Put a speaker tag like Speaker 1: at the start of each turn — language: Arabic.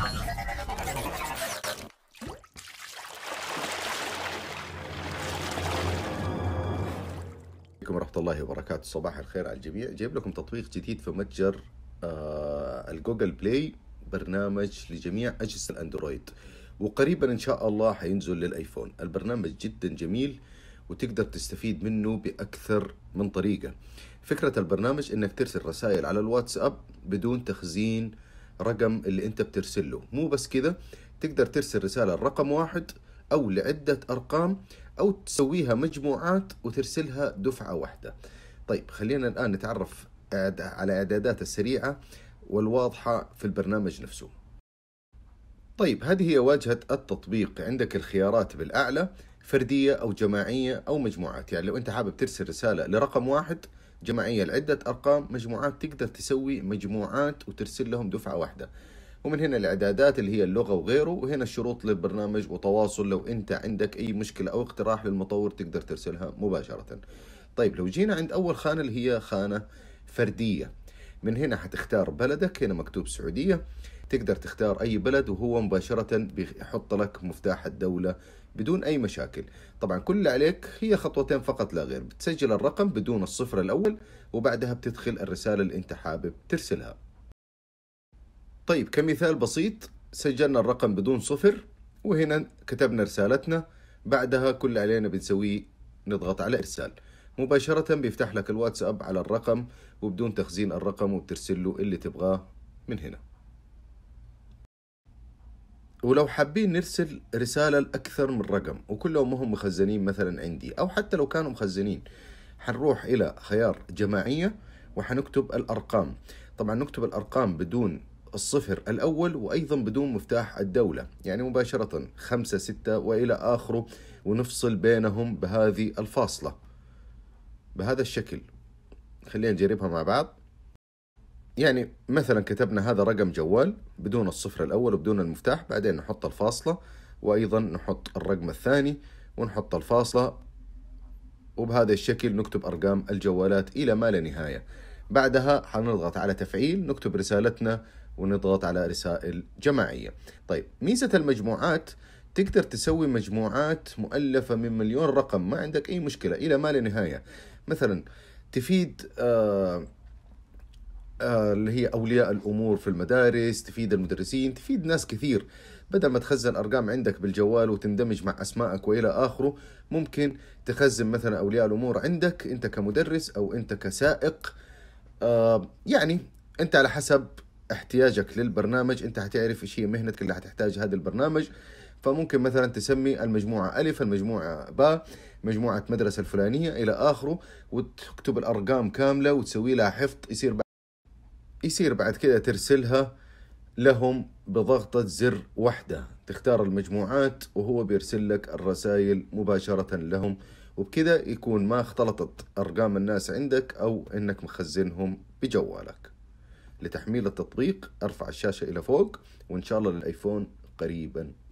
Speaker 1: عليكم ورحمة الله وبركاته صباح الخير على الجميع جايب لكم تطبيق جديد في متجر آه الجوجل بلاي برنامج لجميع أجهزة الأندرويد وقريبا إن شاء الله حينزل للآيفون البرنامج جدا جميل وتقدر تستفيد منه بأكثر من طريقة فكرة البرنامج إنك ترسل رسائل على الواتساب بدون تخزين رقم اللي انت بترسله مو بس كده تقدر ترسل رسالة لرقم واحد او لعدة ارقام او تسويها مجموعات وترسلها دفعة واحدة طيب خلينا الان نتعرف على اعدادات السريعة والواضحة في البرنامج نفسه طيب هذه هي واجهة التطبيق عندك الخيارات بالأعلى فردية أو جماعية أو مجموعات يعني لو أنت حابب ترسل رسالة لرقم واحد جماعيه لعده ارقام مجموعات تقدر تسوي مجموعات وترسل لهم دفعه واحده ومن هنا الاعدادات اللي هي اللغه وغيره وهنا الشروط للبرنامج وتواصل لو انت عندك اي مشكله او اقتراح للمطور تقدر ترسلها مباشره طيب لو جينا عند اول خانه اللي هي خانه فرديه من هنا هتختار بلدك هنا مكتوب سعودية تقدر تختار أي بلد وهو مباشرة بيحط لك مفتاح الدولة بدون أي مشاكل طبعا كل اللي عليك هي خطوتين فقط لا غير بتسجل الرقم بدون الصفر الأول وبعدها بتدخل الرسالة اللي أنت حابب ترسلها طيب كمثال بسيط سجلنا الرقم بدون صفر وهنا كتبنا رسالتنا بعدها كل اللي علينا بنسويه نضغط على إرسال مباشرة بيفتح لك الواتساب على الرقم وبدون تخزين الرقم وبترسل له اللي تبغاه من هنا ولو حابين نرسل رسالة لأكثر من رقم وكلهم هم مخزنين مثلا عندي أو حتى لو كانوا مخزنين حنروح إلى خيار جماعية وحنكتب الأرقام طبعا نكتب الأرقام بدون الصفر الأول وأيضا بدون مفتاح الدولة يعني مباشرة خمسة ستة وإلى آخره ونفصل بينهم بهذه الفاصلة بهذا الشكل خلينا نجربها مع بعض يعني مثلا كتبنا هذا رقم جوال بدون الصفر الأول وبدون المفتاح بعدين نحط الفاصلة وأيضا نحط الرقم الثاني ونحط الفاصلة وبهذا الشكل نكتب أرقام الجوالات إلى ما لا نهاية بعدها حنضغط على تفعيل نكتب رسالتنا ونضغط على رسائل جماعية طيب ميزة المجموعات تقدر تسوي مجموعات مؤلفة من مليون رقم ما عندك أي مشكلة إلى ما لا نهاية مثلا تفيد آه،, آه اللي هي اولياء الامور في المدارس تفيد المدرسين تفيد ناس كثير بدل ما تخزن ارقام عندك بالجوال وتندمج مع اسمائك والى اخره ممكن تخزن مثلا اولياء الامور عندك انت كمدرس او انت كسائق آه يعني انت على حسب احتياجك للبرنامج انت هتعرف ايش هي مهنتك اللي هتحتاج هذا البرنامج فممكن مثلا تسمي المجموعة ألف المجموعة باء مجموعة مدرسة الفلانية إلى آخره وتكتب الأرقام كاملة وتسوي لها حفظ يصير بعد يصير بعد كده ترسلها لهم بضغطة زر واحدة تختار المجموعات وهو بيرسل لك الرسائل مباشرة لهم وبكذا يكون ما اختلطت أرقام الناس عندك أو أنك مخزنهم بجوالك لتحميل التطبيق ارفع الشاشة إلى فوق وإن شاء الله للآيفون قريباً